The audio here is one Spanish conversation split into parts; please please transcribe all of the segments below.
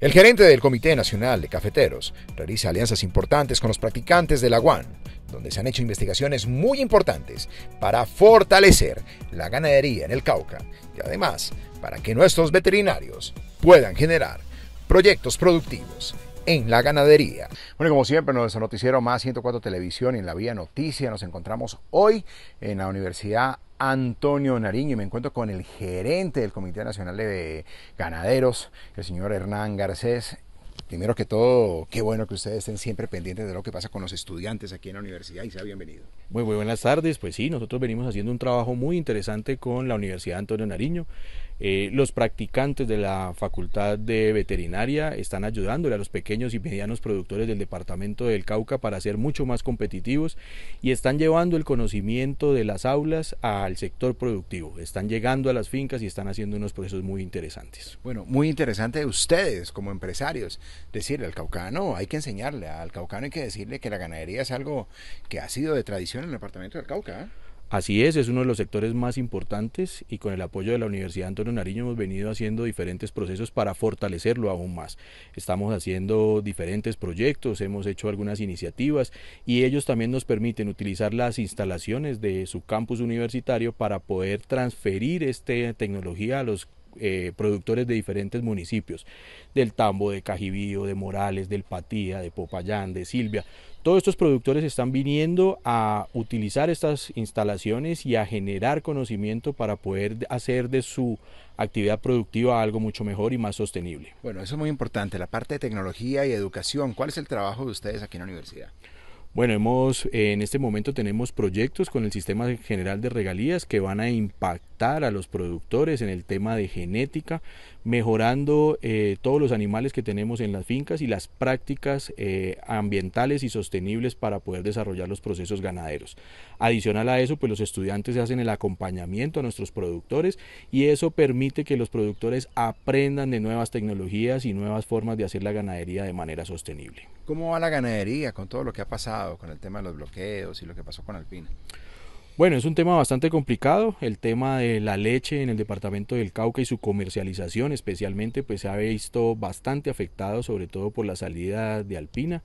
El gerente del Comité Nacional de Cafeteros realiza alianzas importantes con los practicantes de la UAN, donde se han hecho investigaciones muy importantes para fortalecer la ganadería en el Cauca y además para que nuestros veterinarios puedan generar proyectos productivos en la ganadería. Bueno, como siempre, nuestro noticiero más 104 Televisión y en la Vía Noticia nos encontramos hoy en la Universidad Antonio Nariño y me encuentro con el gerente del Comité Nacional de Ganaderos, el señor Hernán Garcés, Primero que todo, qué bueno que ustedes estén siempre pendientes de lo que pasa con los estudiantes aquí en la universidad y sea bienvenido. Muy, buenas tardes. Pues sí, nosotros venimos haciendo un trabajo muy interesante con la Universidad Antonio Nariño. Eh, los practicantes de la Facultad de Veterinaria están ayudándole a los pequeños y medianos productores del departamento del Cauca para ser mucho más competitivos y están llevando el conocimiento de las aulas al sector productivo. Están llegando a las fincas y están haciendo unos procesos muy interesantes. Bueno, muy interesante ustedes como empresarios decirle al caucano, hay que enseñarle al caucano, hay que decirle que la ganadería es algo que ha sido de tradición en el departamento del Cauca. ¿eh? Así es, es uno de los sectores más importantes y con el apoyo de la Universidad Antonio Nariño hemos venido haciendo diferentes procesos para fortalecerlo aún más. Estamos haciendo diferentes proyectos, hemos hecho algunas iniciativas y ellos también nos permiten utilizar las instalaciones de su campus universitario para poder transferir esta tecnología a los eh, productores de diferentes municipios, del Tambo, de Cajibío, de Morales, del Patía, de Popayán, de Silvia. Todos estos productores están viniendo a utilizar estas instalaciones y a generar conocimiento para poder hacer de su actividad productiva algo mucho mejor y más sostenible. Bueno, eso es muy importante, la parte de tecnología y educación. ¿Cuál es el trabajo de ustedes aquí en la universidad? Bueno, hemos, eh, en este momento tenemos proyectos con el Sistema General de Regalías que van a impactar a los productores en el tema de genética, mejorando eh, todos los animales que tenemos en las fincas y las prácticas eh, ambientales y sostenibles para poder desarrollar los procesos ganaderos. Adicional a eso, pues los estudiantes hacen el acompañamiento a nuestros productores y eso permite que los productores aprendan de nuevas tecnologías y nuevas formas de hacer la ganadería de manera sostenible. ¿Cómo va la ganadería con todo lo que ha pasado? con el tema de los bloqueos y lo que pasó con Alpina? Bueno, es un tema bastante complicado, el tema de la leche en el departamento del Cauca y su comercialización especialmente, pues se ha visto bastante afectado, sobre todo por la salida de Alpina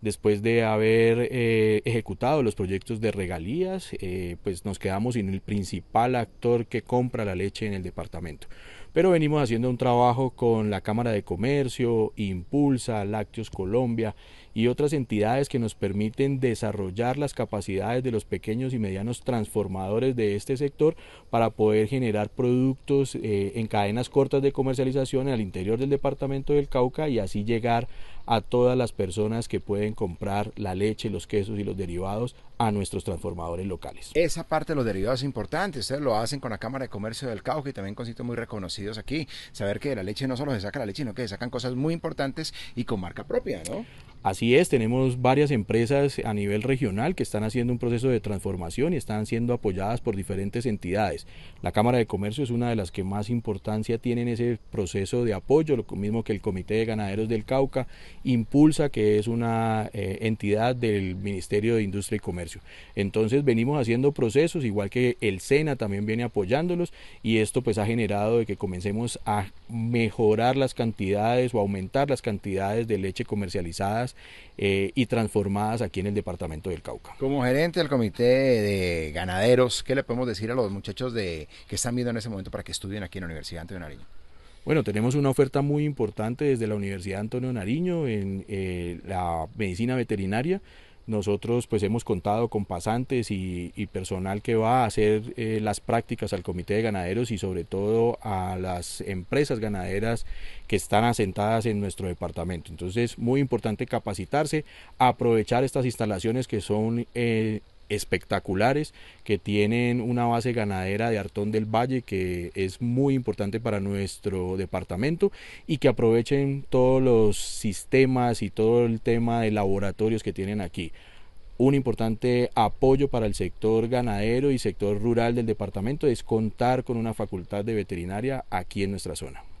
después de haber eh, ejecutado los proyectos de regalías, eh, pues nos quedamos sin el principal actor que compra la leche en el departamento. Pero venimos haciendo un trabajo con la Cámara de Comercio, Impulsa, Lácteos Colombia, y otras entidades que nos permiten desarrollar las capacidades de los pequeños y medianos transformadores de este sector para poder generar productos eh, en cadenas cortas de comercialización al interior del departamento del Cauca y así llegar a todas las personas que pueden comprar la leche, los quesos y los derivados a nuestros transformadores locales. Esa parte de los derivados es importante, ustedes lo hacen con la Cámara de Comercio del Cauca y también con sitios muy reconocidos aquí, saber que de la leche no solo se saca la leche, sino que se sacan cosas muy importantes y con marca propia, ¿no? Así es, tenemos varias empresas a nivel regional que están haciendo un proceso de transformación y están siendo apoyadas por diferentes entidades. La Cámara de Comercio es una de las que más importancia tiene en ese proceso de apoyo, lo mismo que el Comité de Ganaderos del Cauca, Impulsa, que es una eh, entidad del Ministerio de Industria y Comercio. Entonces venimos haciendo procesos, igual que el SENA también viene apoyándolos y esto pues ha generado de que comencemos a mejorar las cantidades o aumentar las cantidades de leche comercializadas eh, y transformadas aquí en el departamento del Cauca. Como gerente del comité de ganaderos, ¿qué le podemos decir a los muchachos de, que están viendo en ese momento para que estudien aquí en la Universidad Antonio Nariño? Bueno, tenemos una oferta muy importante desde la Universidad Antonio Nariño en eh, la medicina veterinaria. Nosotros pues hemos contado con pasantes y, personal que va a hacer eh, las prácticas al comité de ganaderos y sobre todo a las empresas ganaderas que están asentadas en nuestro departamento. Entonces es muy importante capacitarse, aprovechar estas instalaciones que son eh, espectaculares, que tienen una base ganadera de Artón del Valle que es muy importante para nuestro departamento y que aprovechen todos los sistemas y todo el tema de laboratorios que tienen aquí. Un importante apoyo para el sector ganadero y sector rural del departamento es contar con una facultad de veterinaria aquí en nuestra zona.